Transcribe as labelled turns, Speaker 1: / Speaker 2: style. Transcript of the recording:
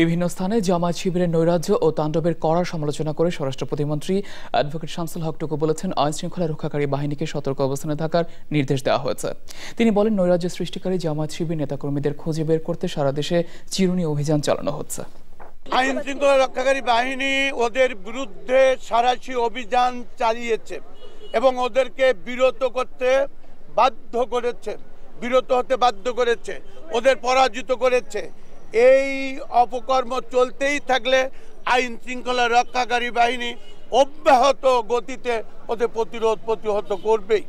Speaker 1: বিভিন্ন স্থানে জামায়াত শিবিরের নৈরাজ্য ও তাণ্ডবের কড়া সমালোচনা করে স্বরাষ্ট্র প্রতিমন্ত্রী অ্যাডভোকেট শামসুল হকটুকু বলেছেন আইন শৃঙ্খলা রক্ষাকারী বাহিনীকে সতর্ক অবস্থানে থাকার নির্দেশ দেওয়া হয়েছে তিনি বলেন নৈরাজ্য সৃষ্টিকারী জামায়াত শিবির নেতাকর্মীদের খুঁজে বের করতে সারা দেশে চিরুনি অভিযান চালানো হচ্ছে
Speaker 2: আইন শৃঙ্খলা রক্ষাকারী বাহিনী ওদের বিরুদ্ধে সারাশি অভিযান চালিয়েছে এবং ওদেরকে বিরত করতে বাধ্য করেছে বিরত হতে বাধ্য করেছে ওদের পরাজিত করেছে এই অপকর্ম চলতেই থাকলে আইন শৃঙ্খলা রক্ষাকারী বাহিনী অব্যাহত গতিতে ওদের প্রতিরোধ প্রতিহত করবেই